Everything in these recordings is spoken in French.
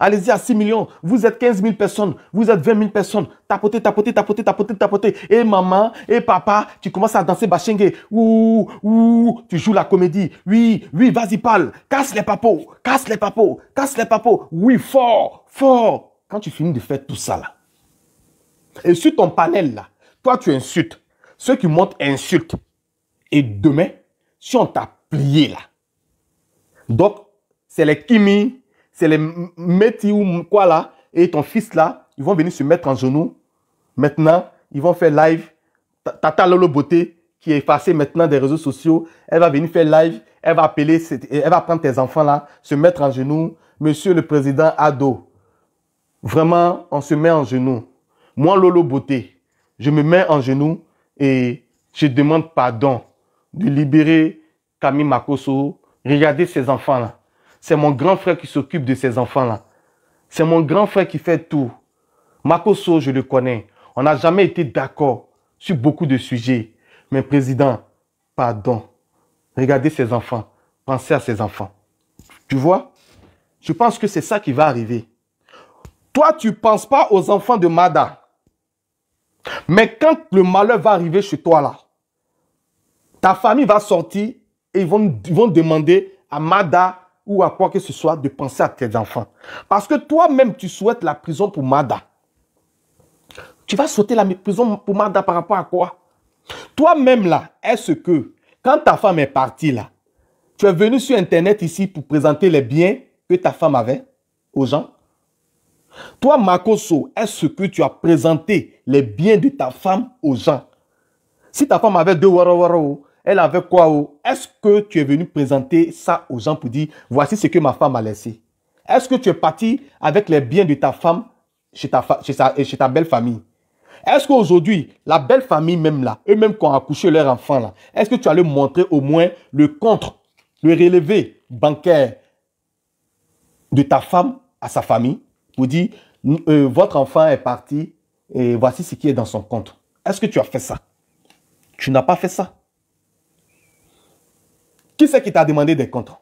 allez-y à 6 millions, vous êtes 15 000 personnes, vous êtes 20 000 personnes, tapotez, tapotez, tapotez, tapotez, tapotez, et maman, et papa, tu commences à danser bashingé. ouh, ouh, tu joues la comédie, oui, oui, vas-y, parle, casse les papos, casse les papos, casse les papos, oui, fort, fort. Quand tu finis de faire tout ça là, et sur ton panel là, toi tu insultes, ceux qui montent insultent, et demain, si on t'a plié là, donc, c'est les Kimi, c'est les Métis ou quoi là, et ton fils là, ils vont venir se mettre en genoux. Maintenant, ils vont faire live. Tata Lolo Beauté, qui est effacée maintenant des réseaux sociaux, elle va venir faire live, elle va appeler, elle va prendre tes enfants là, se mettre en genoux. Monsieur le Président Ado, vraiment, on se met en genoux. Moi, Lolo Beauté, je me mets en genoux et je demande pardon de libérer Camille Makoso. Regardez ces enfants là. C'est mon grand frère qui s'occupe de ces enfants-là. C'est mon grand frère qui fait tout. Makoso, je le connais. On n'a jamais été d'accord sur beaucoup de sujets. Mais président, pardon. Regardez ces enfants. Pensez à ces enfants. Tu vois Je pense que c'est ça qui va arriver. Toi, tu ne penses pas aux enfants de Mada. Mais quand le malheur va arriver chez toi là, ta famille va sortir et ils vont, ils vont demander à Mada ou à quoi que ce soit de penser à tes enfants. Parce que toi-même, tu souhaites la prison pour Mada. Tu vas souhaiter la prison pour Mada par rapport à quoi Toi-même, là, est-ce que quand ta femme est partie, là, tu es venu sur Internet ici pour présenter les biens que ta femme avait aux gens Toi, Makoso, est-ce que tu as présenté les biens de ta femme aux gens Si ta femme avait deux waro elle avait quoi oh? Est-ce que tu es venu présenter ça aux gens pour dire, voici ce que ma femme a laissé Est-ce que tu es parti avec les biens de ta femme chez ta, chez ta belle famille Est-ce qu'aujourd'hui, la belle famille même là, eux-mêmes qui ont accouché leur enfant là, est-ce que tu allais montrer au moins le compte, le relevé bancaire de ta femme à sa famille pour dire, euh, votre enfant est parti et voici ce qui est dans son compte Est-ce que tu as fait ça Tu n'as pas fait ça. Qui c'est qui t'a demandé des comptes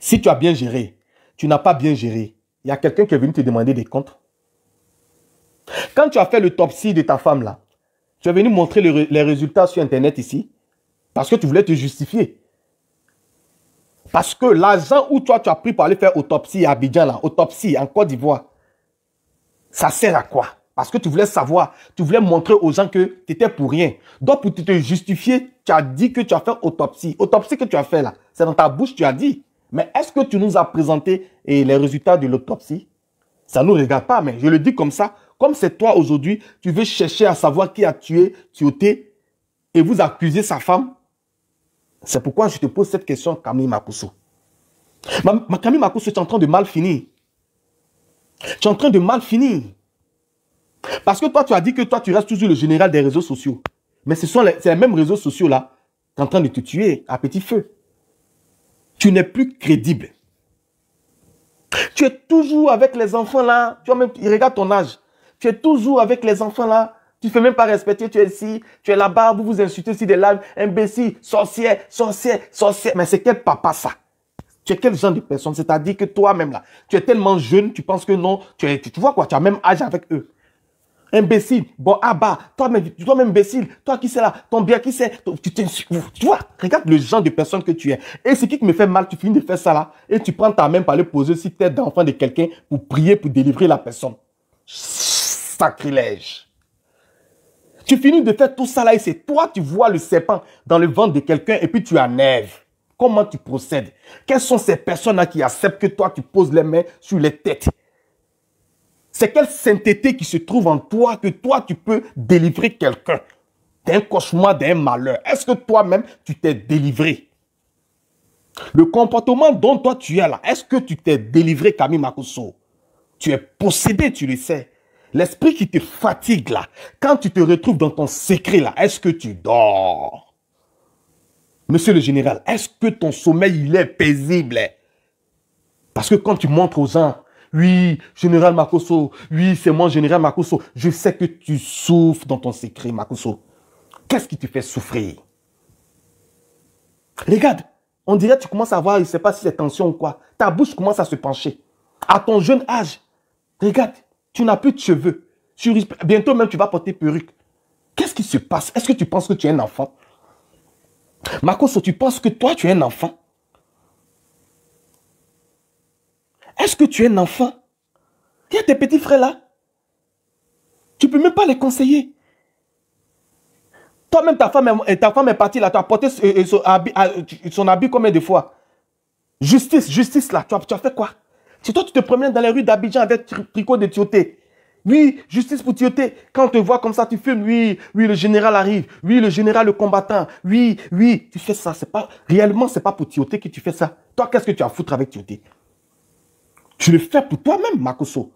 Si tu as bien géré, tu n'as pas bien géré, il y a quelqu'un qui est venu te demander des comptes. Quand tu as fait l'autopsie de ta femme là, tu es venu montrer les résultats sur Internet ici parce que tu voulais te justifier. Parce que l'argent où toi tu as pris pour aller faire autopsie à Abidjan là, autopsie en Côte d'Ivoire, ça sert à quoi parce que tu voulais savoir, tu voulais montrer aux gens que tu étais pour rien. Donc, pour te justifier, tu as dit que tu as fait autopsie. Autopsie que tu as fait là, c'est dans ta bouche, tu as dit. Mais est-ce que tu nous as présenté eh, les résultats de l'autopsie Ça ne nous regarde pas, mais je le dis comme ça. Comme c'est toi aujourd'hui, tu veux chercher à savoir qui a tué, tué et vous accuser sa femme. C'est pourquoi je te pose cette question, Camille Makousso. Ma, Camille Makousso, tu es en train de mal finir. Tu es en train de mal finir. Parce que toi, tu as dit que toi, tu restes toujours le général des réseaux sociaux. Mais ce sont les, mêmes réseaux sociaux-là qui sont en train de te tuer à petit feu. Tu n'es plus crédible. Tu es toujours avec les enfants là. Tu vois même, regarde ton âge. Tu es toujours avec les enfants là. Tu ne fais même pas respecter. Tu es ici, tu es là-bas. Vous vous insultez aussi des larmes, Imbécile, sorcière, sorcière, sorcière. Mais c'est quel papa ça Tu es quel genre de personne C'est-à-dire que toi-même là, tu es tellement jeune, tu penses que non. Tu, tu vois quoi Tu as même âge avec eux imbécile, bon, ah bah, toi-même, toi-même imbécile, toi qui sais là, ton bien qui sait, tu Tu vois, regarde le genre de personne que tu es. Et ce qui me fait mal, tu finis de faire ça là, et tu prends ta main par le poser sur tête d'enfant de quelqu'un pour prier, pour délivrer la personne. Sacrilège. Tu finis de faire tout ça là, et c'est toi, tu vois le serpent dans le ventre de quelqu'un, et puis tu enlèves. Comment tu procèdes Quelles sont ces personnes-là qui acceptent que toi, tu poses les mains sur les têtes c'est quelle sainteté qui se trouve en toi que toi, tu peux délivrer quelqu'un d'un cauchemar, d'un malheur. Est-ce que toi-même, tu t'es délivré Le comportement dont toi tu es là, est-ce que tu t'es délivré, Camille Makoso Tu es possédé, tu le sais. L'esprit qui te fatigue là, quand tu te retrouves dans ton secret là, est-ce que tu dors Monsieur le général, est-ce que ton sommeil, il est paisible Parce que quand tu montres aux gens oui, général Makoso. Oui, c'est moi, général Makoso. Je sais que tu souffres dans ton secret, Makoso. Qu'est-ce qui te fait souffrir Regarde, on dirait que tu commences à avoir, je ne sais pas si c'est tension ou quoi. Ta bouche commence à se pencher. À ton jeune âge, regarde, tu n'as plus de cheveux. bientôt même, tu vas porter perruque. Qu'est-ce qui se passe Est-ce que tu penses que tu es un enfant Makoso, tu penses que toi, tu es un enfant tu es un enfant. Il y a tes petits frères là. Tu peux même pas les conseiller. Toi-même, ta femme, ta femme est partie là, tu as porté euh, euh, son habit, combien de fois Justice, justice là, tu as, fait quoi Si toi, tu te promènes dans les rues d'Abidjan avec tricot de Tioté, oui, justice pour Tioté. Quand on te voit comme ça, tu fumes, Oui, oui, le général arrive. Oui, le général, le combattant. Oui, oui, tu fais ça. C'est pas, réellement, c'est pas pour Tioté que tu fais ça. Toi, qu'est-ce que tu as foutre avec Tioté? Tu le fais pour toi-même, Makoso.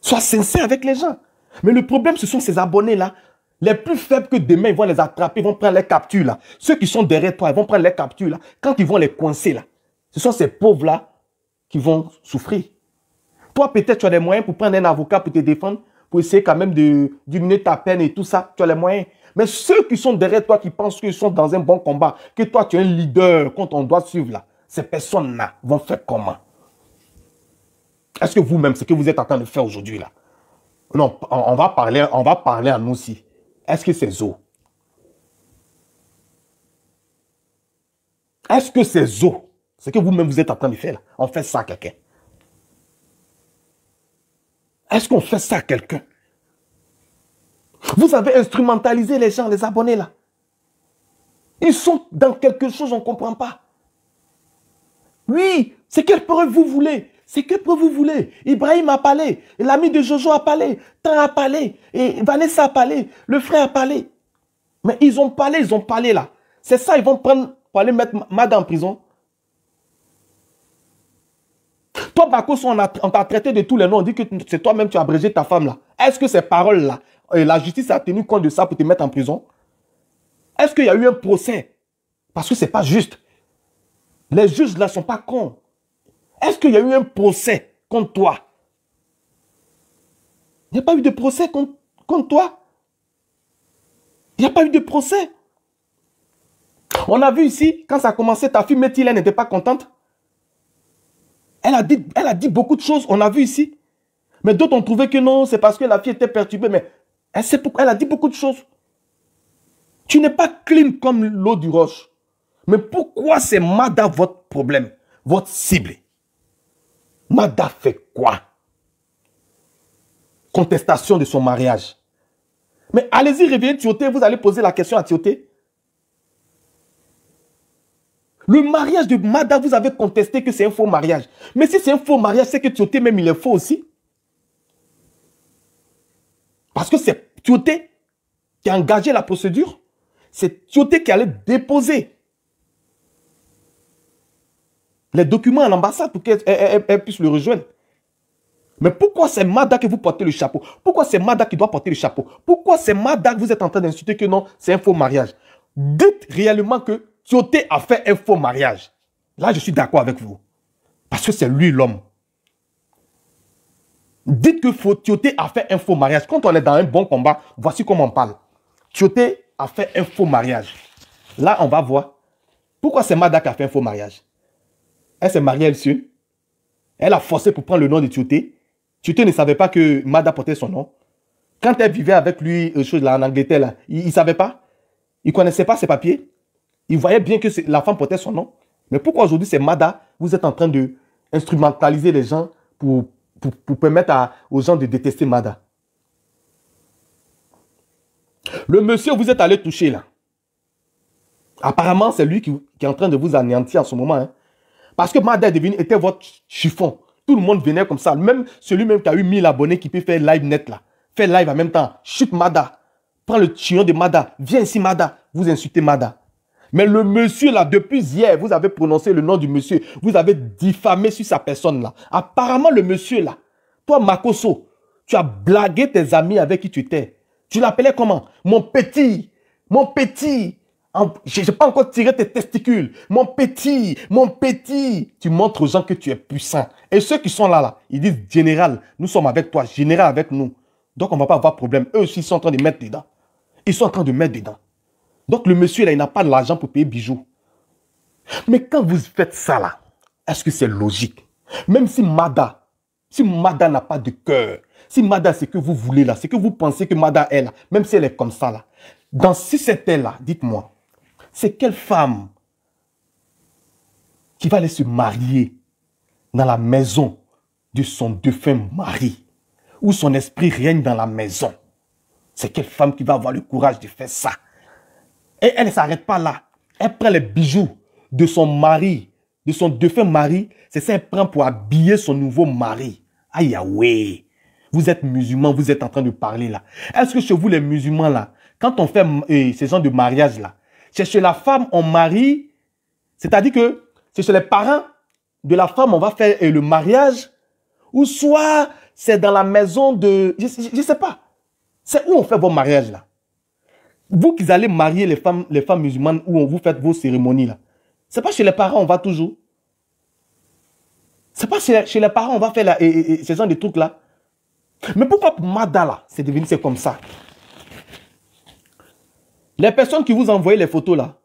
Sois sincère avec les gens. Mais le problème, ce sont ces abonnés-là. Les plus faibles que demain, ils vont les attraper, ils vont prendre les captures là. Ceux qui sont derrière toi, ils vont prendre les captures là. Quand ils vont les coincer là, ce sont ces pauvres-là qui vont souffrir. Toi, peut-être, tu as des moyens pour prendre un avocat pour te défendre, pour essayer quand même de diminuer ta peine et tout ça. Tu as les moyens. Mais ceux qui sont derrière toi, qui pensent qu'ils sont dans un bon combat, que toi, tu es un leader, quand on doit suivre là, ces personnes-là vont faire comment est-ce que vous-même, ce que vous êtes en train de faire aujourd'hui là, non, on va parler, on va parler à nous aussi. Est-ce que c'est zo? Est-ce que c'est zo? Ce que vous-même vous êtes en train de faire là, on fait ça à quelqu'un. Est-ce qu'on fait ça à quelqu'un? Vous avez instrumentalisé les gens, les abonnés là. Ils sont dans quelque chose, on ne comprend pas. Oui, c'est quelle preuve vous voulez c'est que vous voulez Ibrahim a parlé, l'ami de Jojo a parlé, Tan a parlé, et Vanessa a parlé, le frère a parlé. Mais ils ont parlé, ils ont parlé là. C'est ça, ils vont prendre pour aller mettre Mada en prison. Toi, Bakos, on t'a traité de tous les noms. On dit que c'est toi-même tu as abrégé ta femme là. Est-ce que ces paroles-là, euh, la justice a tenu compte de ça pour te mettre en prison Est-ce qu'il y a eu un procès Parce que c'est pas juste. Les juges là sont pas cons. Est-ce qu'il y a eu un procès contre toi Il n'y a pas eu de procès contre, toi Il n'y a pas eu de procès On a vu ici, quand ça a commencé, ta fille Métil, n'était pas contente. Elle a, dit, elle a dit beaucoup de choses, on a vu ici. Mais d'autres ont trouvé que non, c'est parce que la fille était perturbée. Mais elle, elle a dit beaucoup de choses. Tu n'es pas clean comme l'eau du roche. Mais pourquoi c'est Mada votre problème, votre cible Mada fait quoi Contestation de son mariage. Mais allez-y, réveillez Tioté, vous allez poser la question à Tioté. Le mariage de Mada, vous avez contesté que c'est un faux mariage. Mais si c'est un faux mariage, c'est que Tioté même, il est faux aussi. Parce que c'est Tioté qui a engagé la procédure. C'est Tioté qui allait déposer les documents à l'ambassade pour qu'elle puisse le rejoindre. Mais pourquoi c'est Mada que vous portez le chapeau Pourquoi c'est Mada qui doit porter le chapeau Pourquoi c'est Mada que vous êtes en train d'insulter que non, c'est un faux mariage Dites réellement que Tioté a fait un faux mariage. Là, je suis d'accord avec vous. Parce que c'est lui l'homme. Dites que Tioté a fait un faux mariage. Quand on est dans un bon combat, voici comment on parle. Tioté a fait un faux mariage. Là, on va voir. Pourquoi c'est Mada qui a fait un faux mariage elle s'est mariée, elle même Elle a forcé pour prendre le nom de Tioté. Tioté ne savait pas que Mada portait son nom. Quand elle vivait avec lui, euh, en Angleterre, il ne savait pas. Il ne connaissait pas ses papiers. Il voyait bien que la femme portait son nom. Mais pourquoi aujourd'hui c'est Mada Vous êtes en train de instrumentaliser les gens pour, pour, permettre à, aux gens de détester Mada. Le monsieur, vous êtes allé toucher là. Apparemment, c'est lui qui, est en train de vous anéantir en ce moment. Hein. Parce que Mada Devine était votre chiffon. Tout le monde venait comme ça. Même celui-même qui a eu 1000 abonnés qui peut faire live net là. Faire live en même temps. Chute Mada. Prends le chillon de Mada. Viens ici Mada. Vous insultez Mada. Mais le monsieur là, depuis hier, vous avez prononcé le nom du monsieur. Vous avez diffamé sur sa personne là. Apparemment le monsieur là, toi Makoso, tu as blagué tes amis avec qui tu étais. Tu l'appelais comment Mon petit. Mon petit. Je n'ai pas encore tiré tes testicules. Mon petit, mon petit. Tu montres aux gens que tu es puissant. Et ceux qui sont là, là, ils disent général, nous sommes avec toi, général avec nous. Donc on ne va pas avoir problème. Eux aussi, ils sont en train de mettre dedans. Ils sont en train de mettre dedans. Donc le monsieur, là, il n'a pas de l'argent pour payer bijoux. Mais quand vous faites ça, là, est-ce que c'est logique Même si Mada, si Mada n'a pas de cœur, si Mada, c'est que vous voulez là, c'est que vous pensez que Mada est là, même si elle est comme ça là, dans si c'était là, dites-moi, c'est quelle femme qui va aller se marier dans la maison de son défunt mari, où son esprit règne dans la maison. C'est quelle femme qui va avoir le courage de faire ça Et elle ne s'arrête pas là. Elle prend les bijoux de son mari, de son défunt mari. C'est ça qu'elle prend pour habiller son nouveau mari. Aïe, ah, Vous êtes musulman, vous êtes en train de parler là. Est-ce que chez vous les musulmans là, quand on fait ce eh, ces gens de mariage là, c'est chez la femme on marie, c'est-à-dire que c'est chez les parents de la femme on va faire le mariage, ou soit c'est dans la maison de, je, ne sais pas, c'est où on fait vos mariages là. Vous qui allez marier les femmes, les femmes musulmanes où on vous faites vos cérémonies là, c'est pas chez les parents on va toujours. C'est pas chez, les, parents on va faire là, et, ce de trucs là. Mais pourquoi Madala c'est devenu c'est comme ça? Les personnes qui vous envoyaient les photos là,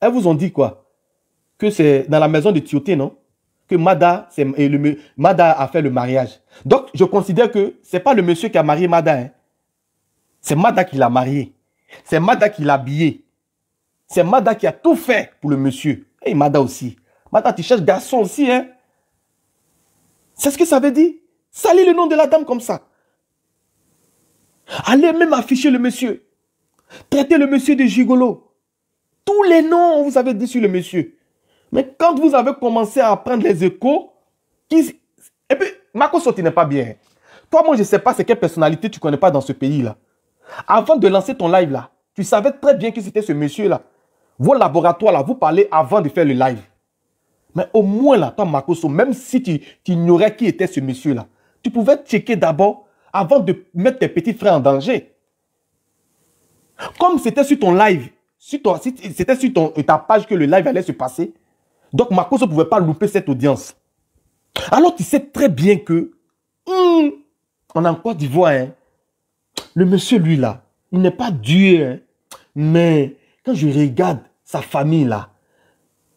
elles vous ont dit quoi Que c'est dans la maison de Tioté, non Que Mada, a fait le mariage. Donc, je considère que ce n'est pas le monsieur qui a marié Mada. Hein. C'est Mada qui l'a marié. C'est Mada qui l'a habillé. C'est Mada qui a tout fait pour le monsieur. Et Mada aussi. Mada, tu cherches garçon aussi, hein C'est ce que ça veut dire. Salir le nom de la dame comme ça. Allez même afficher le monsieur. Traitez le monsieur de gigolo. Tous les noms, vous avez dit sur le monsieur. Mais quand vous avez commencé à apprendre les échos, qui... et puis Marco tu n'est pas bien. Toi, moi, je ne sais pas c'est quelle personnalité tu connais pas dans ce pays-là. Avant de lancer ton live là, tu savais très bien que c'était ce monsieur-là. Vos laboratoires là, vous parlez avant de faire le live. Mais au moins là, toi, Marco même si tu, tu ignorais qui était ce monsieur-là, tu pouvais checker d'abord avant de mettre tes petits frères en danger. Comme c'était sur ton live, c'était sur ton, ta page que le live allait se passer, donc Marcos ne pouvait pas louper cette audience. Alors tu sais très bien que, hum, on a encore Côte d'Ivoire, hein, le monsieur lui là, il n'est pas Dieu hein. mais quand je regarde sa famille là,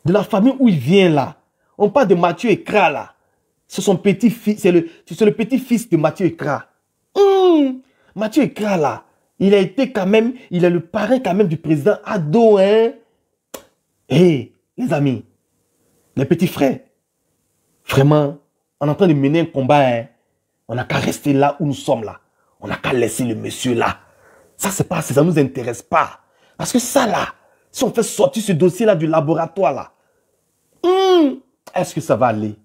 de la famille où il vient là, on parle de Mathieu Ekra là. C'est son petit-fils, c'est le, le petit-fils de Mathieu Ekra. Hum, Mathieu Ekra là, il a été quand même, il est le parrain quand même du président Ado. Hein? Hé, eh, les amis, les petits frères, vraiment, on est en train de mener un combat. Hein? On n'a qu'à rester là où nous sommes là. On n'a qu'à laisser le monsieur là. Ça, c'est pas, ça nous intéresse pas. Parce que ça là, si on fait sortir ce dossier là du laboratoire là, hmm, est-ce que ça va aller?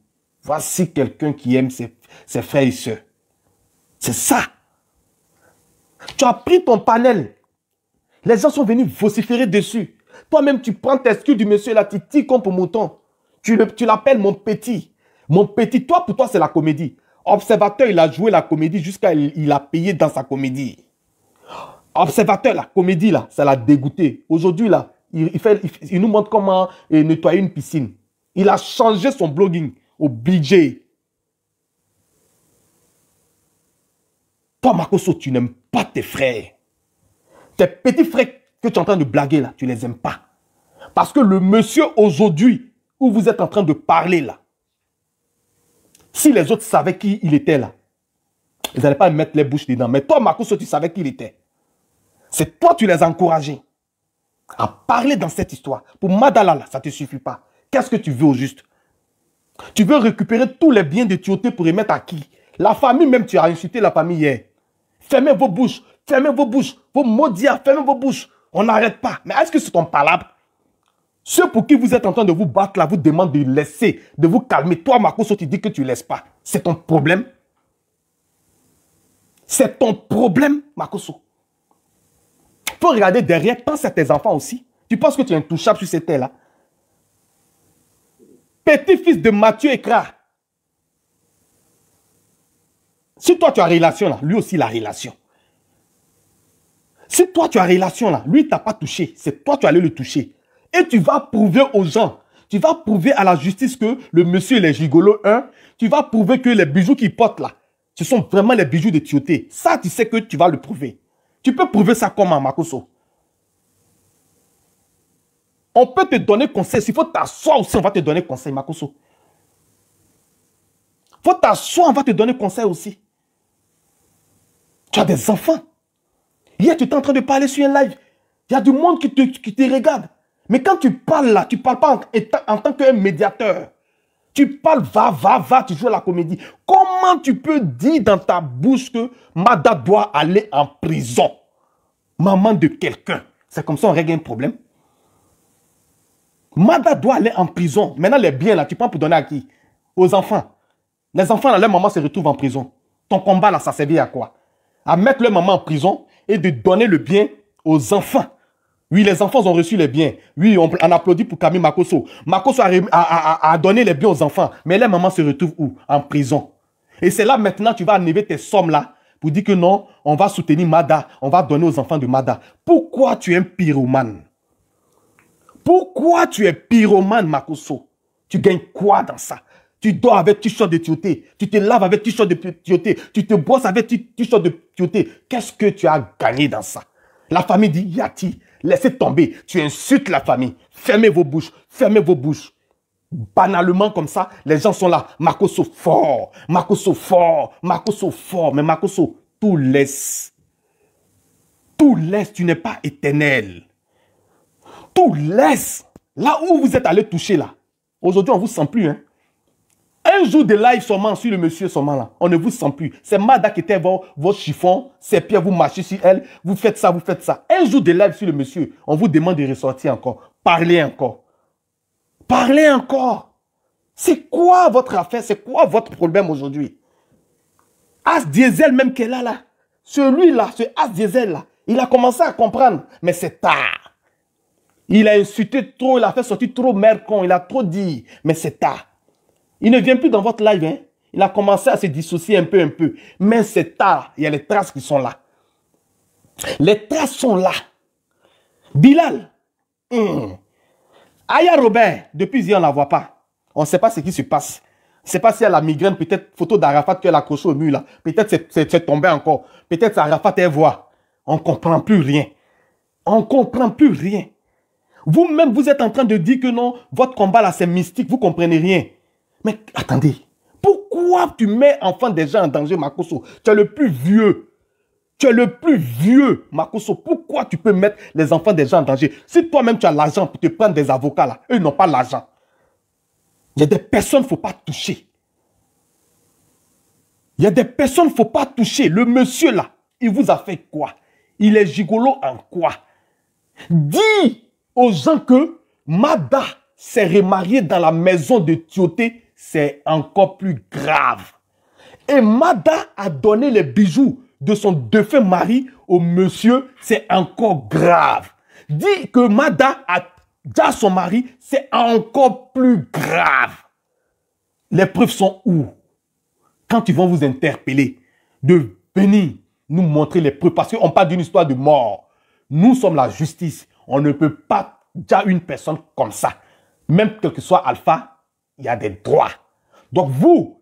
Voici quelqu'un qui aime ses, ses frères et sœurs. C'est ça tu as pris ton panel. Les gens sont venus vociférer dessus. Toi-même, tu prends tes excuses du monsieur là, tu t'y contre mon mouton. Tu, l'appelles mon petit. Mon petit, toi, pour toi, c'est la comédie. Observateur, il a joué la comédie jusqu'à il, a payé dans sa comédie. Observateur, la comédie, là, ça l'a dégoûté. Aujourd'hui, là, il, fait, il, nous montre comment euh, nettoyer une piscine. Il a changé son blogging. au budget. Toi, Makoso, tu n'aimes pas tes frères. Tes petits frères que tu es en train de blaguer là, tu les aimes pas. Parce que le monsieur aujourd'hui, où vous êtes en train de parler là, si les autres savaient qui il était là, ils n'allaient pas mettre les bouches dedans. Mais toi, Makoso, tu savais qui il était. C'est toi, tu les as encouragés à parler dans cette histoire. Pour Madala, là, ça ne te suffit pas. Qu'est-ce que tu veux au juste Tu veux récupérer tous les biens de tuyauté pour les mettre à qui La famille même, tu as incité la famille hier. Fermez vos bouches. Fermez vos bouches. Vos maudits, fermez vos bouches. On n'arrête pas. Mais est-ce que c'est ton palabre Ceux pour qui vous êtes en train de vous battre là vous demandent de laisser, de vous calmer. Toi, Makoso, tu dis que tu ne laisses pas. C'est ton problème. C'est ton problème, Makoso. Faut regarder derrière, pense à tes enfants aussi. Tu penses que tu es intouchable sur ces terres là Petit-fils de Mathieu Écras, si toi tu as relation là, lui aussi la relation. Si toi tu as relation là, lui t'a pas touché, c'est toi tu allais le toucher. Et tu vas prouver aux gens, tu vas prouver à la justice que le monsieur il est gigolo, hein. Tu vas prouver que les bijoux qu'il porte là, ce sont vraiment les bijoux de Tioté. Ça, tu sais que tu vas le prouver. Tu peux prouver ça comment, Makoso On peut te donner conseil. S'il faut t'asseoir aussi, on va te donner conseil, Makoso. Faut t'asseoir, on va te donner conseil aussi. Tu as des enfants. Hier, tu étais en train de parler sur un live. Il y a du monde qui te, regarde. Mais quand tu parles là, tu ne parles pas en, tant qu'un médiateur. Tu parles, va, va, va, tu joues à la comédie. Comment tu peux dire dans ta bouche que Mada doit aller en prison Maman de quelqu'un. C'est comme ça on règle un problème. Mada doit aller en prison. Maintenant, les biens, là, tu prends pour donner à qui Aux enfants. Les enfants, là, leur maman se retrouve en prison. Ton combat, là, ça servit à quoi à mettre leur maman en prison et de donner le bien aux enfants. Oui, les enfants ont reçu les biens. Oui, on, applaudit pour Camille Makoso. Makoso a, donné les biens aux enfants. Mais les mamans se retrouvent où En prison. Et c'est là maintenant tu vas enlever tes sommes là pour dire que non, on va soutenir Mada. On va donner aux enfants de Mada. Pourquoi tu es un pyromane Pourquoi tu es pyromane, Makoso Tu gagnes quoi dans ça tu dors avec tu de tuyauté, Tu te laves avec tu de tuyauté. Tu te brosses avec t de tuyauté. Qu'est-ce que tu as gagné dans ça La famille dit, Yati, laissez tomber. Tu insultes la famille. Fermez vos bouches. Fermez vos bouches. Banalement comme ça, les gens sont là. Makoso fort. Makoso fort. Makoso fort. Mais Makoso, tout laisse. Tout laisse. Tu n'es pas éternel. Tout laisse. Là où vous êtes allé toucher là. Aujourd'hui, on ne vous sent plus. Hein? Un jour de live seulement sur le monsieur seulement là. On ne vous sent plus. C'est Mada qui était vos, vos chiffons, ses pieds, vous marchez sur elle, vous faites ça, vous faites ça. Un jour de live sur le monsieur, on vous demande de ressortir encore. Parlez encore. Parlez encore. C'est quoi votre affaire? C'est quoi votre problème aujourd'hui? As Diesel même qu'elle a là. Celui-là, ce As Diesel là, il a commencé à comprendre, mais c'est tard. Il a insulté trop, il a fait sortir trop mercon, il a trop dit, mais c'est tard. Il ne vient plus dans votre live. Hein. Il a commencé à se dissocier un peu, un peu. Mais c'est tard. Il y a les traces qui sont là. Les traces sont là. Bilal. Hum. Aya Robert. Depuis hier, on ne la voit pas. On ne sait pas ce qui se passe. On ne sait pas si elle a migraine, peut-être photo d'Arafat qu'elle a accroché au mur Peut-être c'est tombé encore. Peut-être Arafat elle voit. On ne comprend plus rien. On ne comprend plus rien. Vous-même, vous êtes en train de dire que non, votre combat là c'est mystique, vous comprenez rien. Mais attendez, pourquoi tu mets enfants des gens en danger, Makoso Tu es le plus vieux. Tu es le plus vieux, Makoso. Pourquoi tu peux mettre les enfants des gens en danger Si toi-même tu as l'argent pour te prendre des avocats là, eux n'ont pas l'argent. Il y a des personnes qu'il ne faut pas toucher. Il y a des personnes qu'il ne faut pas toucher. Le monsieur là, il vous a fait quoi Il est gigolo en quoi Dis aux gens que Mada s'est remariée dans la maison de Tioté c'est encore plus grave. Et Mada a donné les bijoux de son défunt mari au monsieur, c'est encore grave. Dit que Mada a déjà son mari, c'est encore plus grave. Les preuves sont où Quand ils vont vous interpeller, de venir nous montrer les preuves, parce qu'on parle d'une histoire de mort. Nous sommes la justice. On ne peut pas déjà une personne comme ça. Même quel que soit Alpha, il y a des droits. Donc vous,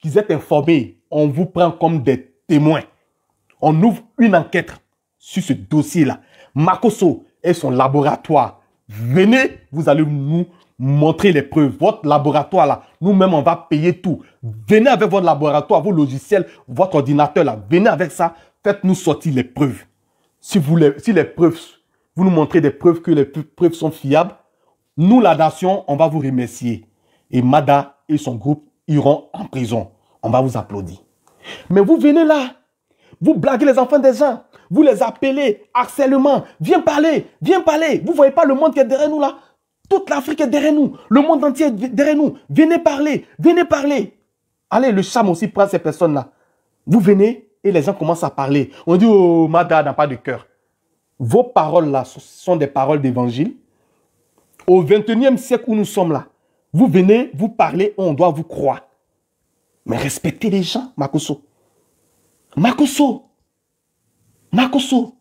qui êtes informés, on vous prend comme des témoins. On ouvre une enquête sur ce dossier-là. Makoso et son laboratoire. Venez, vous allez nous montrer les preuves. Votre laboratoire là, nous-mêmes, on va payer tout. Venez avec votre laboratoire, vos logiciels, votre ordinateur là. Venez avec ça. Faites-nous sortir les preuves. Si, vous si les preuves, vous nous montrez des preuves que les preuves sont fiables, nous, la nation, on va vous remercier et Mada et son groupe iront en prison. On va vous applaudir. Mais vous venez là, vous blaguez les enfants des gens, vous les appelez harcèlement. Viens parler, viens parler. Vous voyez pas le monde qui est derrière nous là Toute l'Afrique est derrière nous, le monde entier est derrière nous. Venez parler, venez parler. Allez, le charme aussi prend ces personnes là. Vous venez et les gens commencent à parler. On dit oh Mada n'a pas de cœur. Vos paroles là sont des paroles d'évangile. Au 21e siècle où nous sommes là, vous venez, vous parlez, on doit vous croire. Mais respectez les gens, Makoso. Makoso. Makoso.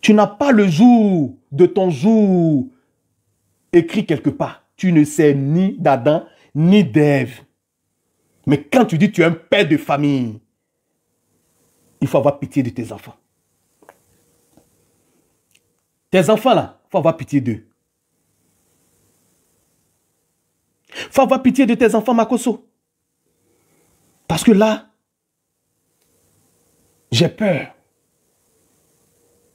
Tu n'as pas le jour de ton jour écrit quelque part. Tu ne sais ni d'Adam ni d'Ève. Mais quand tu dis que tu es un père de famille, il faut avoir pitié de tes enfants. Tes enfants là, il faut avoir pitié d'eux. Faut avoir pitié de tes enfants, Makoso. Parce que là, j'ai peur.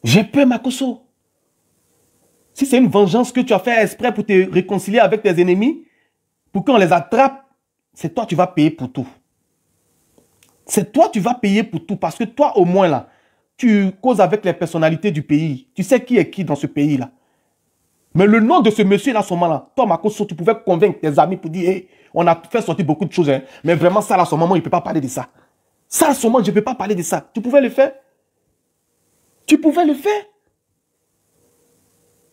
J'ai peur, Makoso. Si c'est une vengeance que tu as fait exprès pour te réconcilier avec tes ennemis, pour qu'on les attrape, c'est toi tu vas payer pour tout. C'est toi tu vas payer pour tout parce que toi au moins là, tu causes avec les personnalités du pays. Tu sais qui est qui dans ce pays là. Mais le nom de ce monsieur-là, ce moment-là, hein. toi, Makoso, tu pouvais convaincre tes amis pour dire, hey, on a fait sortir beaucoup de choses, hein. mais vraiment, ça, à ce moment, il ne peut pas parler de ça. Ça, à ce moment, je ne peux pas parler de ça. Tu pouvais le faire. Tu pouvais le faire.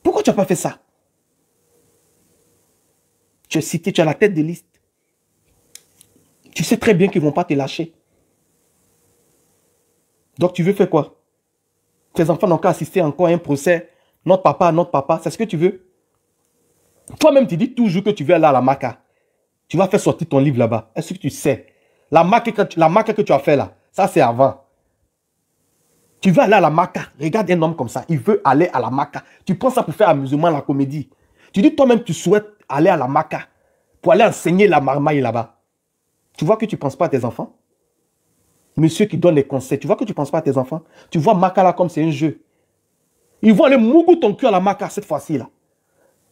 Pourquoi tu n'as pas fait ça Tu es cité, tu as la tête de liste. Tu sais très bien qu'ils ne vont pas te lâcher. Donc, tu veux faire quoi Tes enfants n'ont qu'à assister encore à un procès notre papa, notre papa, c'est ce que tu veux. Toi-même, tu dis toujours que tu veux aller à la maca. Tu vas faire sortir ton livre là-bas. Est-ce que tu sais La maca que, la que tu as fait là, ça c'est avant. Tu veux aller à la maca. Regarde un homme comme ça. Il veut aller à la maca. Tu prends ça pour faire amusement, la comédie. Tu dis toi-même, tu souhaites aller à la maca pour aller enseigner la marmaille là-bas. Tu vois que tu ne penses pas à tes enfants Monsieur qui donne les conseils, tu vois que tu ne penses pas à tes enfants Tu vois Maca là comme c'est un jeu. Ils vont aller mougou ton cul à la maca cette fois-ci. là.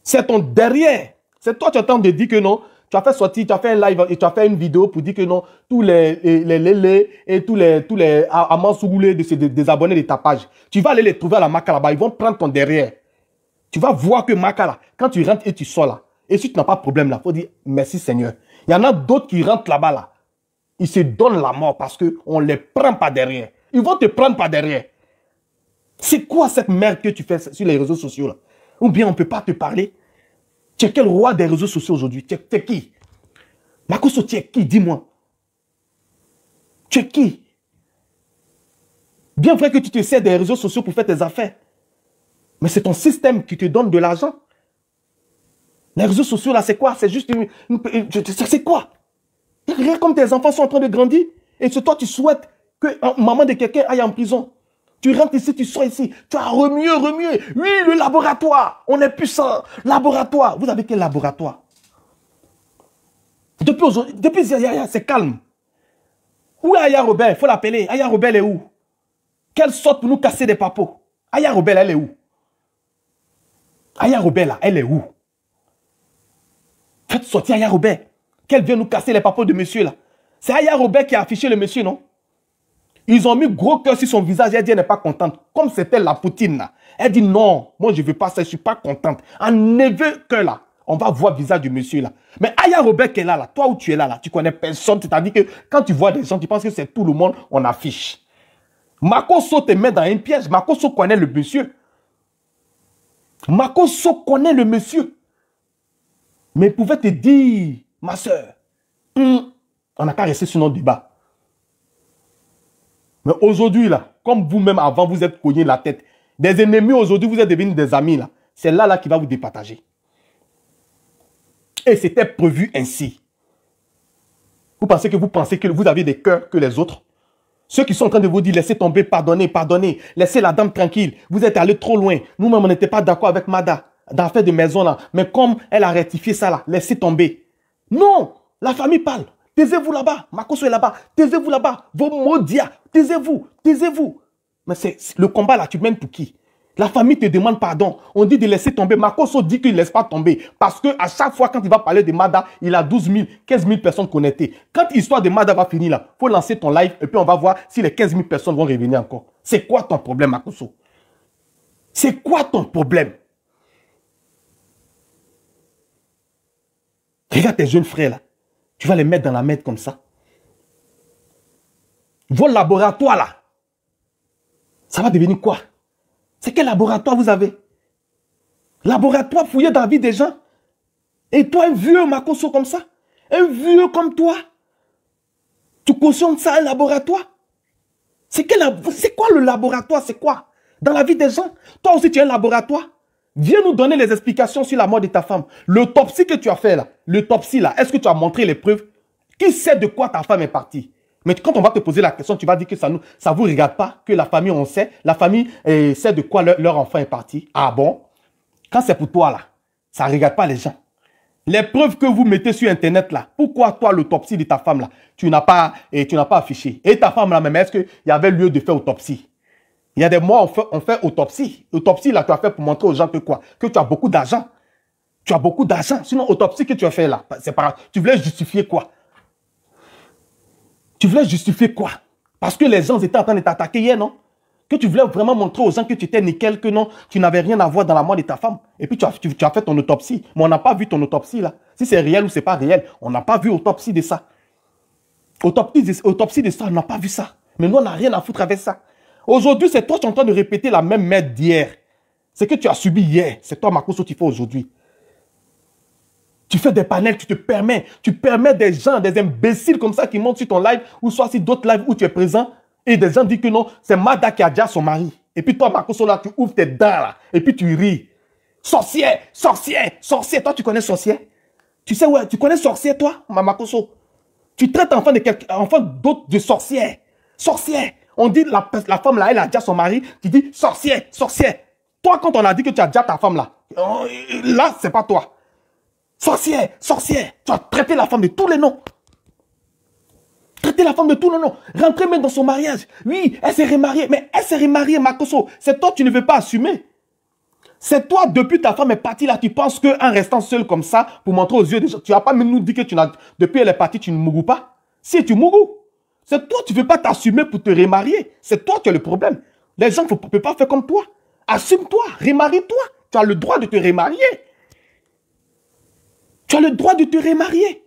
C'est ton derrière. C'est toi qui attends de dire que non. Tu as fait sortir, tu as fait un live et tu as fait une vidéo pour dire que non, tous les les, et tous les tous les amants sougoulés de, des abonnés de ta page. Tu vas aller les trouver à la maca là-bas. Ils vont prendre ton derrière. Tu vas voir que maca là, quand tu rentres et tu sors là, et si tu n'as pas de problème là, faut dire merci Seigneur. Il y en a d'autres qui rentrent là-bas là. Ils se donnent la mort parce qu'on les prend pas derrière. Ils vont te prendre pas derrière. C'est quoi cette merde que tu fais sur les réseaux sociaux là Ou bien on ne peut pas te parler Tu es quel roi des réseaux sociaux aujourd'hui Tu es, qui Makoso, tu es qui Dis-moi. Tu es qui Bien vrai que tu te sers des réseaux sociaux pour faire tes affaires. Mais c'est ton système qui te donne de l'argent. Les réseaux sociaux là, c'est quoi C'est juste une... C'est quoi Rien comme tes enfants sont en train de grandir et c'est toi tu souhaites que euh, maman de quelqu'un aille en prison. Tu rentres ici, tu sors ici. Tu as remué, remué. Oui, le laboratoire. On est puissant. Laboratoire. Vous avez quel laboratoire Depuis aujourd'hui, depuis c'est calme. Où est Aya Robert Il faut l'appeler. Aya Robert est où Qu'elle sorte pour nous casser des papos. Aya Robert, elle est où Aya Robert, là, elle est où Faites sortir Aya Robert. Qu'elle vient nous casser les papos de monsieur, là. C'est Aya Robert qui a affiché le monsieur, non ils ont mis gros cœur sur son visage. Elle dit, elle n'est pas contente. Comme c'était la Poutine. Là. Elle dit, non, moi, je ne veux pas ça. Je ne suis pas contente. veut que là. On va voir le visage du monsieur là. Mais Aya Robert qui est là, là, toi où tu es là, là, tu connais personne. Tu t'as dit que quand tu vois des gens, tu penses que c'est tout le monde, on affiche. Makoso te met dans un piège. Makoso connaît le monsieur. Makoso connaît le monsieur. Mais il pouvait te dire, ma soeur, hmm, on n'a qu'à rester sur notre débat. Mais aujourd'hui, là, comme vous-même avant, vous êtes cogné la tête. Des ennemis aujourd'hui, vous êtes devenus des amis, là. C'est là, là qui va vous départager. Et c'était prévu ainsi. Vous pensez que vous pensez que vous avez des cœurs que les autres ceux qui sont en train de vous dire, laissez tomber, pardonnez, pardonnez, laissez la dame tranquille, vous êtes allé trop loin. Nous-mêmes, on n'était pas d'accord avec Mada dans l'affaire de maison là. Mais comme elle a rectifié ça là, laissez tomber. Non, la famille parle. Taisez-vous là-bas. Makoso est là-bas. Taisez-vous là-bas. Vos maudits. Taisez-vous. Taisez-vous. Mais c'est le combat là, tu mènes pour qui La famille te demande pardon. On dit de laisser tomber. Makoso dit qu'il ne laisse pas tomber. Parce que à chaque fois, quand il va parler de Mada, il a 12 000, 15 000 personnes connectées. Quand l'histoire de Mada va finir là, faut lancer ton live et puis on va voir si les 15 000 personnes vont revenir encore. C'est quoi ton problème, Makoso C'est quoi ton problème Regarde tes jeunes frères là. Tu vas les mettre dans la merde comme ça. Vos laboratoires là, ça va devenir quoi C'est quel laboratoire vous avez Laboratoire fouillé dans la vie des gens Et toi, un vieux Makoso comme ça Un vieux comme toi Tu consommes ça un laboratoire C'est quoi le laboratoire C'est quoi Dans la vie des gens Toi aussi, tu es un laboratoire Viens nous donner les explications sur la mort de ta femme. L'autopsie que tu as fait là, l'autopsie là, est-ce que tu as montré les preuves Qui sait de quoi ta femme est partie Mais quand on va te poser la question, tu vas dire que ça ne ça vous regarde pas, que la famille, on sait, la famille eh, sait de quoi leur, enfant est parti. Ah bon Quand c'est pour toi là, ça ne regarde pas les gens. Les preuves que vous mettez sur Internet là, pourquoi toi l'autopsie de ta femme là, tu n'as pas, eh, tu n'as pas affiché Et ta femme là même, est-ce qu'il y avait lieu de faire autopsie il y a des mois, on fait, on fait autopsie. Autopsie, là, tu as fait pour montrer aux gens que quoi Que tu as beaucoup d'argent. Tu as beaucoup d'argent. Sinon, autopsie que tu as fait là, c'est pas Tu voulais justifier quoi Tu voulais justifier quoi Parce que les gens étaient en train de t'attaquer hier, non que tu voulais vraiment montrer aux gens que tu étais nickel, que non, tu n'avais rien à voir dans la mort de ta femme. Et puis tu as, tu, as fait ton autopsie. Mais on n'a pas vu ton autopsie là. Si c'est réel ou c'est pas réel, on n'a pas vu autopsie de ça. Autopsie autopsie de ça, on n'a pas vu ça. Mais nous, on n'a rien à foutre avec ça. Aujourd'hui, c'est toi qui es en train de répéter la même merde d'hier. Ce que tu as subi hier, c'est toi, Makoso, qui tu fais aujourd'hui. Tu fais des panels, tu te permets, tu permets des gens, des imbéciles comme ça qui montent sur ton live ou soit sur d'autres lives où tu es présent et des gens disent que non, c'est Mada qui a déjà son mari. Et puis toi, Makoso, là, tu ouvres tes dents là et puis tu ris. Sorcier, sorcier, sorcier. Toi, tu connais sorcier Tu sais ouais, tu connais sorcier, toi, Makoso Tu traites enfin de quelqu'un, d'autres de sorcière, Sorcier. On dit la, femme là, elle a déjà son mari, tu dis sorcière, sorcière. Toi, quand on a dit que tu as déjà ta femme là, euh, là, c'est pas toi. Sorcière, sorcière, tu as traité la femme de tous les noms. Traiter la femme de tous les noms. Rentrer même dans son mariage. Oui, elle s'est remariée. Mais elle s'est remariée, Makoso. C'est toi, tu ne veux pas assumer. C'est toi, depuis ta femme est partie là, tu penses qu'en restant seul comme ça, pour montrer aux yeux des gens, tu n'as pas même nous dit que tu n'as, depuis elle est partie, tu ne mougou pas. Si, tu mougou. C'est toi, tu ne veux pas t'assumer pour te remarier. C'est toi qui as le problème. Les gens ne peuvent pas faire comme toi. Assume-toi, remarie-toi. Tu as le droit de te remarier. Tu as le droit de te remarier.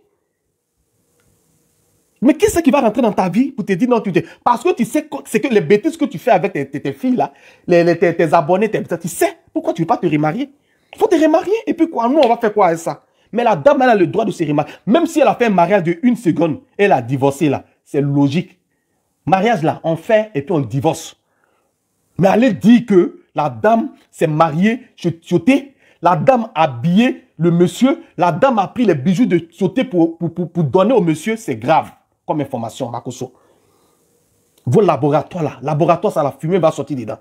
Mais qu'est-ce qui va rentrer dans ta vie pour te dire non, tu te... Parce que tu sais que que les bêtises que tu fais avec tes, filles là, les, tes, tes, abonnés, tu sais pourquoi tu ne veux pas te remarier. Il faut te remarier et puis quoi, nous on va faire quoi avec ça Mais la dame elle a le droit de se remarier. Même si elle a fait un mariage de une seconde, elle a divorcé là. C'est logique. Mariage là, on fait et puis on divorce. Mais allez dire que la dame s'est mariée chez Tioté, la dame a habillé le monsieur, la dame a pris les bijoux de Tioté pour, pour, donner au monsieur, c'est grave comme information, Makoso. Vos laboratoires là, laboratoire ça, la fumée va sortir dedans.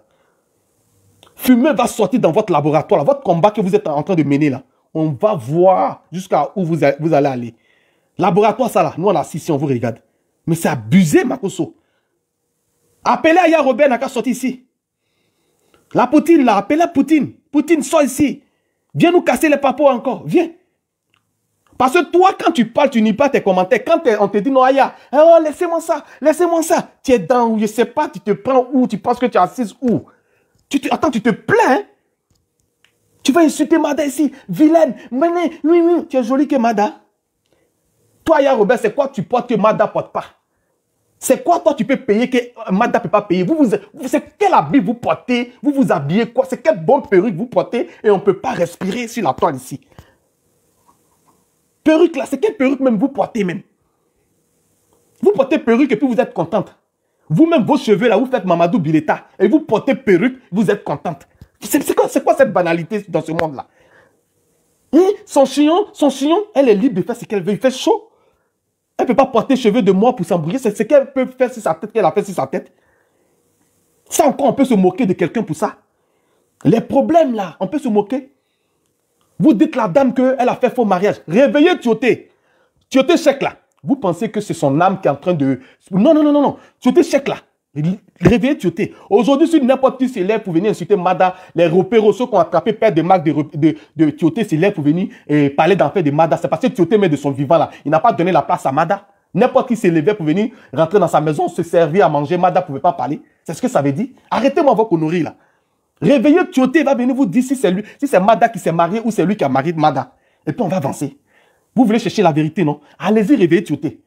Fumée va sortir dans votre laboratoire, votre combat que vous êtes en train de mener là. On va voir jusqu'à où vous allez aller. Laboratoire ça là, nous on assiste, on vous regarde. Mais c'est abusé, Makoso. Appelez Aya Robert n'a qu'à sortir ici. La Poutine, là, appelez Poutine. Poutine, sort ici. Viens nous casser les papos encore. Viens. Parce que toi, quand tu parles, tu n'y pas tes commentaires. Quand on te dit, non, Aya, hein, oh, laissez-moi ça, laissez-moi ça. Tu es dans, où? je ne sais pas, tu te prends où, tu penses que tu es assise où. Tu attends, tu te plains. Hein. Tu vas insulter Mada ici. Vilaine, mené, oui, oui, tu es joli que Mada. Toi, Aya Robert, c'est quoi tu portes que Mada porte pas? C'est quoi toi tu peux payer que euh, Mada ne peut pas payer vous, C'est quel habit vous portez Vous vous habillez quoi C'est quelle bonne perruque vous portez Et on ne peut pas respirer sur la toile ici. Perruque là, c'est quelle perruque même vous portez même Vous portez perruque et puis vous êtes contente. Vous-même, vos cheveux là, vous faites Mamadou Bileta. Et vous portez perruque, vous êtes contente. C'est quoi, quoi cette banalité dans ce monde là hein? Son chignon, son chignon, elle est libre de faire ce qu'elle veut. Il fait chaud. Elle ne peut pas porter cheveux de moi pour s'embrouiller. C'est ce qu'elle peut faire sur sa tête, qu'elle a fait sur sa tête. Ça encore, on peut se moquer de quelqu'un pour ça. Les problèmes là, on peut se moquer. Vous dites la dame qu'elle a fait faux mariage. Réveillez Tioté. Tioté chèque là. Vous pensez que c'est son âme qui est en train de... Non, non, non, non, non. Tioté chèque là. Réveillez Tioté. Aujourd'hui, si n'importe qui s'élève pour venir insulter Mada, les repéros, ceux qui ont attrapé père de marques de, de, Tioté s'élèvent pour venir euh, parler d'enfer de Mada. C'est parce que Tioté met de son vivant là. Il n'a pas donné la place à Mada. N'importe qui s'élevait pour venir rentrer dans sa maison, se servir à manger. Mada ne pouvait pas parler. C'est ce que ça veut dire. Arrêtez-moi vos conneries là. Réveillez Tioté va venir vous dire si c'est lui, si c'est Mada qui s'est marié ou c'est lui qui a marié Mada. Et puis on va avancer. Vous voulez chercher la vérité, non Allez-y, réveillez Tioté.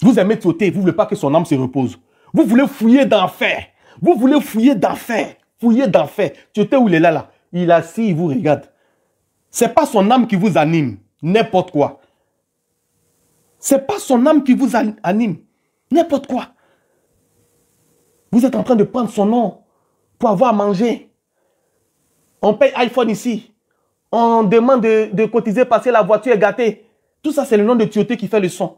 Vous aimez Tioté, vous ne voulez pas que son âme se repose. Vous voulez fouiller d'enfer. Vous voulez fouiller d'enfer. Fouiller d'enfer. Tu où il est là, là Il est assis, il vous regarde. C'est pas son âme qui vous anime. N'importe quoi. C'est pas son âme qui vous anime. N'importe quoi. Vous êtes en train de prendre son nom pour avoir à manger. On paye iPhone ici. On demande de, cotiser parce que la voiture est gâtée. Tout ça, c'est le nom de Tioté qui fait le son.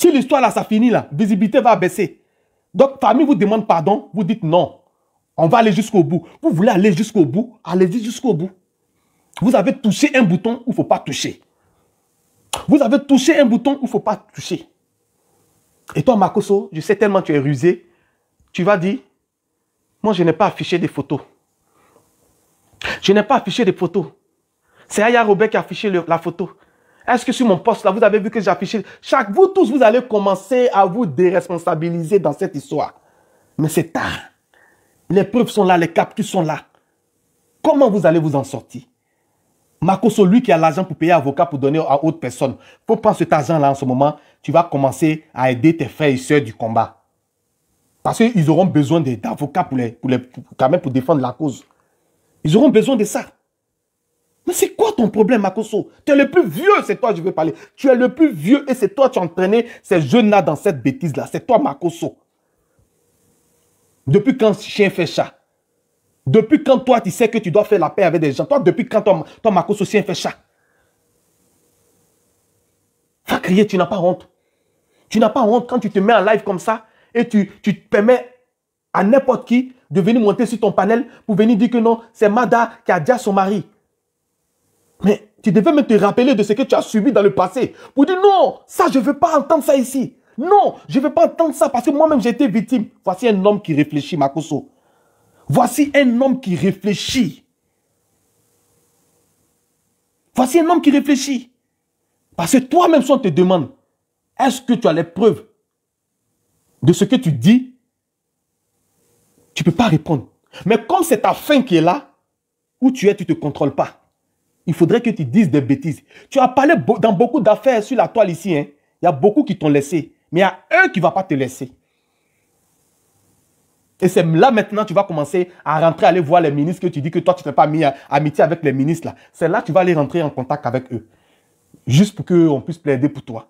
Si l'histoire là, ça finit là, visibilité va baisser. Donc, famille vous demande pardon, vous dites non. On va aller jusqu'au bout. Vous voulez aller jusqu'au bout, allez-y jusqu'au bout. Vous avez touché un bouton où il ne faut pas toucher. Vous avez touché un bouton où il ne faut pas toucher. Et toi, Makoso, je sais tellement tu es rusé. Tu vas dire, moi, je n'ai pas affiché des photos. Je n'ai pas affiché des photos. C'est Aya Robert qui a affiché la photo. Est-ce que sur mon poste, là, vous avez vu que j'affichais chaque, vous tous, vous allez commencer à vous déresponsabiliser dans cette histoire. Mais c'est tard. Les preuves sont là, les captures sont là. Comment vous allez vous en sortir? Makoso, lui qui a l'argent pour payer avocat pour donner à autre personne, pour prendre cet argent-là en ce moment, tu vas commencer à aider tes frères et sœurs du combat. Parce qu'ils auront besoin d'avocats pour les, pour les, quand même pour défendre la cause. Ils auront besoin de ça. Mais c'est quoi ton problème, Makoso Tu es le plus vieux, c'est toi je veux parler. Tu es le plus vieux et c'est toi qui as entraîné ces jeunes-là dans cette bêtise-là. C'est toi, Makoso. Depuis quand chien fait chat Depuis quand toi, tu sais que tu dois faire la paix avec des gens Toi, depuis quand toi, Makoso, chien fait chat Va crier, tu n'as pas honte. Tu n'as pas honte quand tu te mets en live comme ça et tu, tu te permets à n'importe qui de venir monter sur ton panel pour venir dire que non, c'est Mada qui a déjà son mari. Mais tu devais même te rappeler de ce que tu as subi dans le passé pour dire non, ça, je ne veux pas entendre ça ici. Non, je ne veux pas entendre ça parce que moi-même, j'ai été victime. Voici un homme qui réfléchit, Makoso. Voici un homme qui réfléchit. Voici un homme qui réfléchit. Parce que toi-même, si on te demande, est-ce que tu as les preuves de ce que tu dis Tu ne peux pas répondre. Mais comme c'est ta faim qui est là, où tu es, tu ne te contrôles pas il faudrait que tu dises des bêtises. Tu as parlé dans beaucoup d'affaires sur la toile ici. Hein. Il y a beaucoup qui t'ont laissé. Mais il y a un qui ne va pas te laisser. Et c'est là maintenant que tu vas commencer à rentrer, aller voir les ministres que tu dis que toi, tu t'es pas mis à, amitié avec les ministres. là. C'est là que tu vas aller rentrer en contact avec eux. Juste pour qu'on puisse plaider pour toi.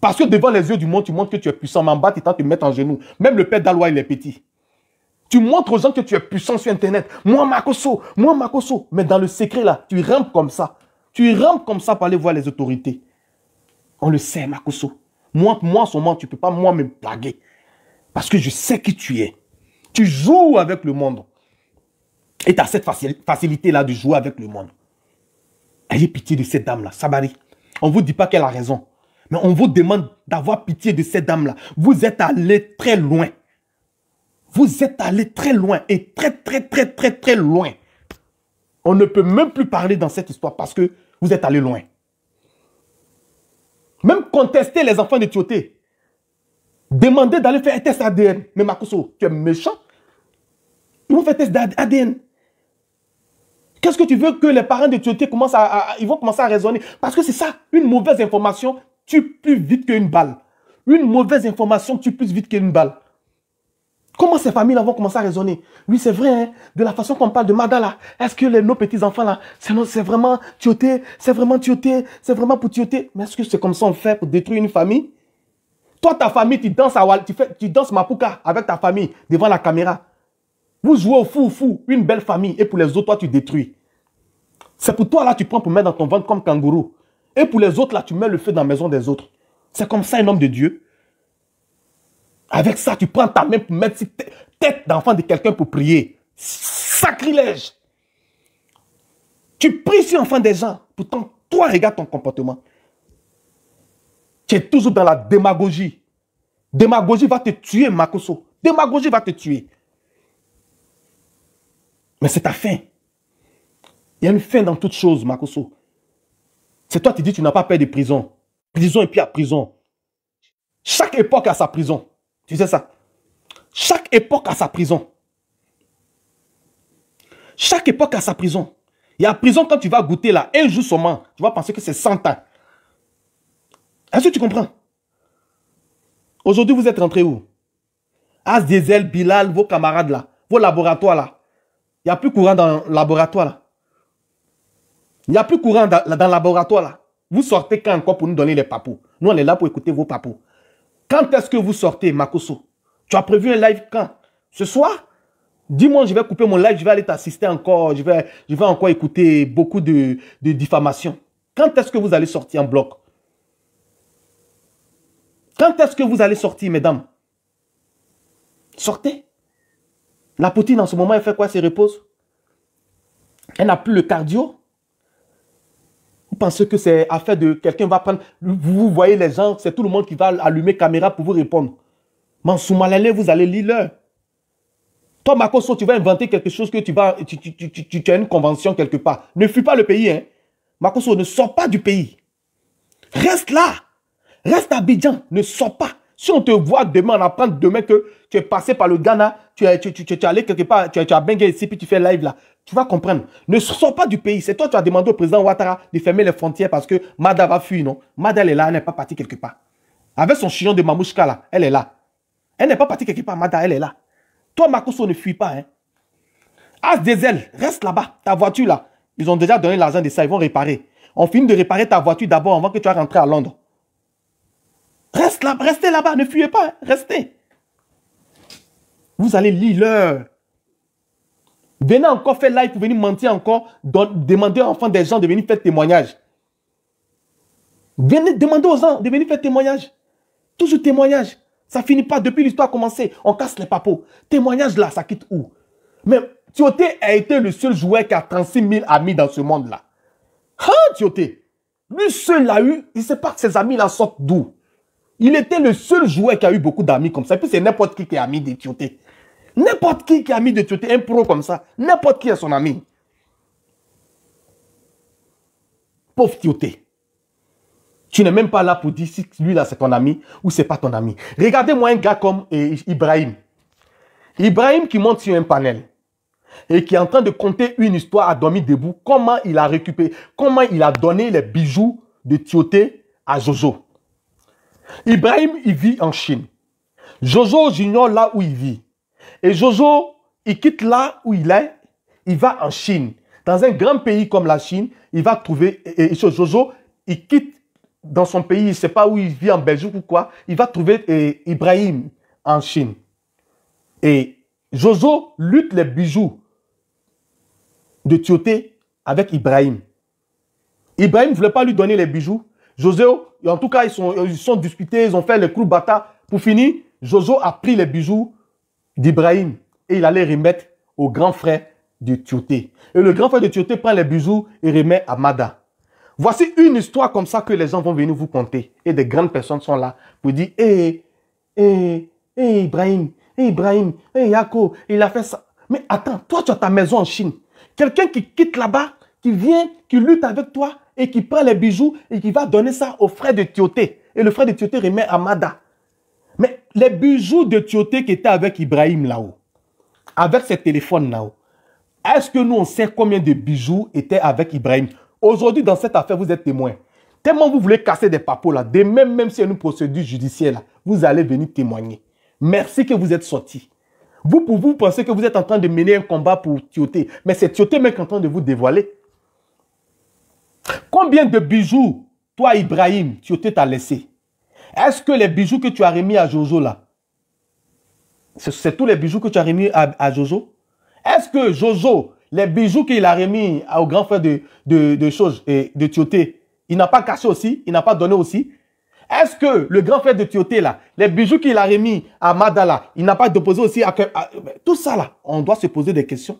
Parce que devant les yeux du monde, tu montres que tu es puissant. Mais en bas, tu tentes te mettre en genoux. Même le père d'Alois, il est petit. Tu montres aux gens que tu es puissant sur Internet. Moi, Makoso, moi, Makoso. Mais dans le secret, là, tu rampes comme ça. Tu rampes comme ça pour aller voir les autorités. On le sait, Makoso. Moi, moi, en ce moment, tu ne peux pas, moi, me blaguer. Parce que je sais qui tu es. Tu joues avec le monde. Et tu as cette facilité-là de jouer avec le monde. Ayez pitié de cette dame-là, Sabari. On ne vous dit pas qu'elle a raison. Mais on vous demande d'avoir pitié de cette dame-là. Vous êtes allé très loin. Vous êtes allé très loin et très, très, très, très, très loin. On ne peut même plus parler dans cette histoire parce que vous êtes allé loin. Même contester les enfants de Tioté. Demander d'aller faire un test ADN. Mais Makoso, tu es méchant. Ils vont faire test d'ADN. Qu'est-ce que tu veux que les parents de Tioté commencent à, ils vont commencer à raisonner Parce que c'est ça, une mauvaise information tue plus vite qu'une balle. Une mauvaise information tue plus vite qu'une balle. Comment ces familles là vont commencer à raisonner Oui, c'est vrai, hein, de la façon qu'on parle de Madala est-ce que les, nos petits-enfants là, c'est vraiment tioté, c'est vraiment tioté, c'est vraiment pour tioté Mais est-ce que c'est comme ça qu'on fait pour détruire une famille Toi, ta famille, tu danses, à, tu, tu danses Mapuka avec ta famille devant la caméra. Vous jouez au fou-fou, une belle famille, et pour les autres, toi, tu détruis. C'est pour toi là, tu prends pour mettre dans ton ventre comme kangourou. Et pour les autres là, tu mets le feu dans la maison des autres. C'est comme ça un homme de Dieu. Avec ça, tu prends ta main pour mettre tête d'enfant de quelqu'un pour prier. Sacrilège. Tu pries sur l'enfant des gens. Pourtant, toi, regarde ton comportement. Tu es toujours dans la démagogie. Démagogie va te tuer, Makoso. Démagogie va te tuer. Mais c'est ta fin. Il y a une fin dans toute chose, Makoso. C'est toi qui dis que tu n'as pas peur de prison. Prison et puis à prison. Chaque époque a sa prison. Tu sais ça Chaque époque a sa prison. Chaque époque a sa prison. Il y a prison quand tu vas goûter là, un jour seulement, tu vas penser que c'est 100 ans. Est-ce que tu comprends Aujourd'hui, vous êtes rentrés où As Diesel, Bilal, vos camarades là, vos laboratoires là. Il n'y a plus courant dans le laboratoire là. Il n'y a plus courant dans, le laboratoire là. Vous sortez quand encore pour nous donner les papous Nous, on est là pour écouter vos papous. Quand est-ce que vous sortez, Makoso Tu as prévu un live quand Ce soir Dis-moi, je vais couper mon live, je vais aller t'assister encore, je vais, je vais encore écouter beaucoup de, de diffamations. Quand est-ce que vous allez sortir en bloc Quand est-ce que vous allez sortir, mesdames Sortez. La poutine, en ce moment, elle fait quoi Elle se repose Elle n'a plus le cardio vous pensez que c'est affaire de quelqu'un va prendre. Vous voyez les gens, c'est tout le monde qui va allumer caméra pour vous répondre. Mais vous allez lire l'heure. Toi, Makoso, tu vas inventer quelque chose que tu vas. Tu, as une convention quelque part. Ne fuis pas le pays, hein. Makoso, ne sors pas du pays. Reste là. Reste à Abidjan. Ne sors pas. Si on te voit demain, on apprend demain que tu es passé par le Ghana, tu es, tu, es allé quelque part, tu, es as bingué ici, puis tu fais live là. Tu vas comprendre. Ne sors pas du pays. C'est toi, tu as demandé au président Ouattara de fermer les frontières parce que Mada va fuir, non Mada, elle est là, elle n'est pas partie quelque part. Avec son chignon de Mamouchka, là, elle est là. Elle n'est pas partie quelque part, Mada, elle est là. Toi, Makoso, ne fuis pas, hein. As des ailes, reste là-bas. Ta voiture, là, ils ont déjà donné l'argent de ça, ils vont réparer. On finit de réparer ta voiture d'abord avant que tu as rentré à Londres. Reste là, restez là-bas, ne fuyez pas, hein? restez. Vous allez lire l'heure Venez encore faire live pour venir mentir encore, demander aux enfants des gens de venir faire témoignage. Venez demander aux gens de venir faire témoignage. Toujours témoignage. Ça finit pas. Depuis l'histoire a commencé, on casse les papos. Témoignage là, ça quitte où Mais Tioté a été le seul joueur qui a 36 000 amis dans ce monde-là. Hein, Tioté Lui seul l'a eu. Il ne sait pas que ses amis là sortent d'où. Il était le seul joueur qui a eu beaucoup d'amis comme ça. Et puis c'est n'importe qui qui est ami de Tioté. N'importe qui qui a mis de Tioté, un pro comme ça, n'importe qui est son ami. Pauvre Tioté. Tu n'es même pas là pour dire si lui là c'est ton ami ou c'est pas ton ami. Regardez-moi un gars comme eh, Ibrahim. Ibrahim qui monte sur un panel et qui est en train de conter une histoire à dormir debout, comment il a récupéré, comment il a donné les bijoux de Tioté à Jojo. Ibrahim, il vit en Chine. Jojo Junior, là où il vit, et Jojo, il quitte là où il est, il va en Chine. Dans un grand pays comme la Chine, il va trouver, et, Jojo, il quitte dans son pays, il ne sait pas où il vit, en Belgique ou quoi, il va trouver Ibrahim en Chine. Et Jojo lutte les bijoux de Tioté avec Ibrahim. Ibrahim ne voulait pas lui donner les bijoux. Jojo, en tout cas, ils sont, ils sont disputés, ils ont fait le coup bata. Pour finir, Jojo a pris les bijoux d'Ibrahim et il allait remettre au grand frère de Tioté. Et le grand frère de Tioté prend les bijoux et remet à Mada. Voici une histoire comme ça que les gens vont venir vous conter. Et des grandes personnes sont là pour dire, hé, eh, hey, eh, eh, hé, hé, Ibrahim, hé, Ibrahim, hé, Yako, il a fait ça. Mais attends, toi, tu as ta maison en Chine. Quelqu'un qui quitte là-bas, qui vient, qui lutte avec toi et qui prend les bijoux et qui va donner ça au frère de Tioté. Et le frère de Tioté remet à Mada. Mais les bijoux de Tioté qui étaient avec Ibrahim là-haut, avec ses téléphones là-haut, est-ce que nous, on sait combien de bijoux étaient avec Ibrahim Aujourd'hui, dans cette affaire, vous êtes témoin. Tellement vous voulez casser des papos là, de même, même il y a une procédure judiciaire là, vous allez venir témoigner. Merci que vous êtes sortis. Vous, pour vous, pensez que vous êtes en train de mener un combat pour Tioté, mais c'est Tioté même qui est en train de vous dévoiler. Combien de bijoux, toi, Ibrahim, Tioté t'a laissé est-ce que les bijoux que tu as remis à Jojo là, c'est tous les bijoux que tu as remis à, Jojo Est-ce que Jojo, les bijoux qu'il a remis au grand frère de, de, de et de Tioté, il n'a pas caché aussi, il n'a pas donné aussi est-ce que le grand frère de Tioté, là, les bijoux qu'il a remis à Madala, il n'a pas déposé aussi à, Tout ça, là, on doit se poser des questions.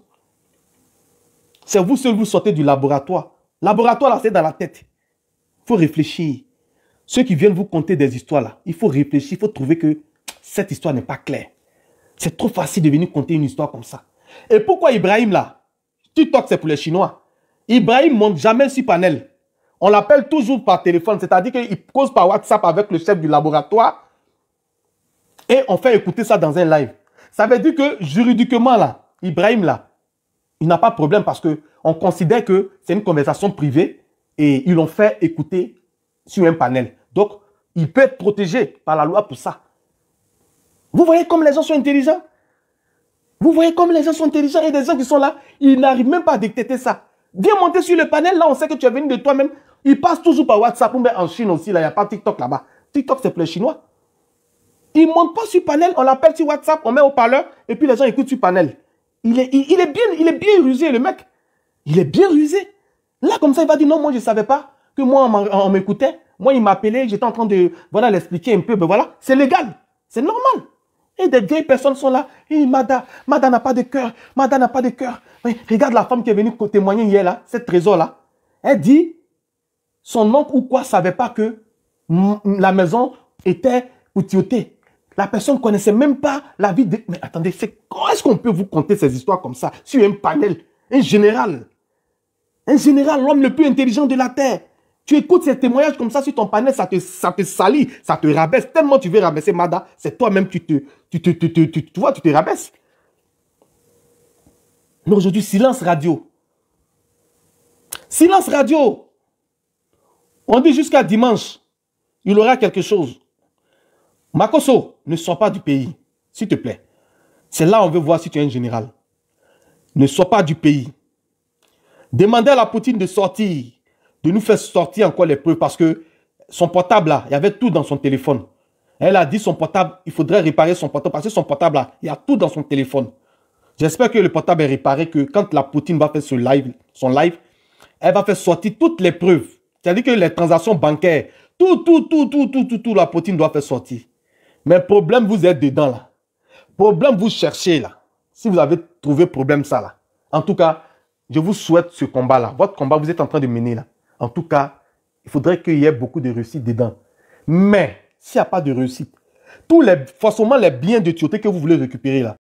C'est vous seul, vous sortez du laboratoire. Laboratoire, là, c'est dans la tête. Il faut réfléchir. Ceux qui viennent vous conter des histoires là, il faut réfléchir, il faut trouver que cette histoire n'est pas claire. C'est trop facile de venir conter une histoire comme ça. Et pourquoi Ibrahim là TikTok c'est pour les Chinois. Ibrahim monte jamais sur panel. On l'appelle toujours par téléphone, c'est-à-dire qu'il cause par WhatsApp avec le chef du laboratoire et on fait écouter ça dans un live. Ça veut dire que juridiquement là, Ibrahim là, il n'a pas de problème parce que on considère que c'est une conversation privée et ils l'ont fait écouter sur un panel. Donc, il peut être protégé par la loi pour ça. Vous voyez comme les gens sont intelligents Vous voyez comme les gens sont intelligents et des gens qui sont là, ils n'arrivent même pas à détecter ça. Viens monter sur le panel, là on sait que tu es venu de toi-même. Ils passent toujours par WhatsApp, mais en Chine aussi, là, il n'y a pas TikTok là-bas. TikTok, c'est pour Chinois. Ils ne montent pas sur panel, on l'appelle sur WhatsApp, on met au parleur, et puis les gens écoutent sur panel. Il est, bien, il est bien rusé, le mec. Il est bien rusé. Là, comme ça, il va dire non, moi je ne savais pas que moi, on m'écoutait. Moi, il m'appelait, j'étais en train de, voilà, l'expliquer un peu. Mais ben voilà, c'est légal. C'est normal. Et des vieilles personnes sont là. Et Mada, Mada n'a pas de cœur. Mada n'a pas de cœur. Mais regarde la femme qui est venue témoigner hier, là, cette trésor-là. Elle dit, son oncle ou quoi savait pas que la maison était outillotée. La personne connaissait même pas la vie de... Mais attendez, c'est... comment est-ce qu'on peut vous conter ces histoires comme ça sur un panel Un général. Un général, l'homme le plus intelligent de la Terre. Tu écoutes ces témoignages comme ça sur ton panel, ça te, ça te salit, ça te rabaisse. Tellement tu veux rabaisser Mada, c'est toi-même Tu te, tu te, tu, vois, tu te rabaisse. Mais aujourd'hui, silence radio. Silence radio. On dit jusqu'à dimanche, il aura quelque chose. Makoso, ne sois pas du pays, s'il te plaît. C'est là où on veut voir si tu es un général. Ne sois pas du pays. Demandez à la Poutine de sortir de nous faire sortir encore les preuves parce que son portable là, il y avait tout dans son téléphone. Elle a dit son portable, il faudrait réparer son portable parce que son portable là, il y a tout dans son téléphone. J'espère que le portable est réparé, que quand la Poutine va faire ce live, son live, elle va faire sortir toutes les preuves. C'est-à-dire que les transactions bancaires, tout, tout, tout, tout, tout, tout, tout, la Poutine doit faire sortir. Mais problème, vous êtes dedans là. Problème, vous cherchez là. Si vous avez trouvé problème ça là. En tout cas, je vous souhaite ce combat là. Votre combat, vous êtes en train de mener là. En tout cas, il faudrait qu'il y ait beaucoup de réussite dedans. Mais s'il n'y a pas de réussite, tous les, forcément les biens de tuyauté que vous voulez récupérer là,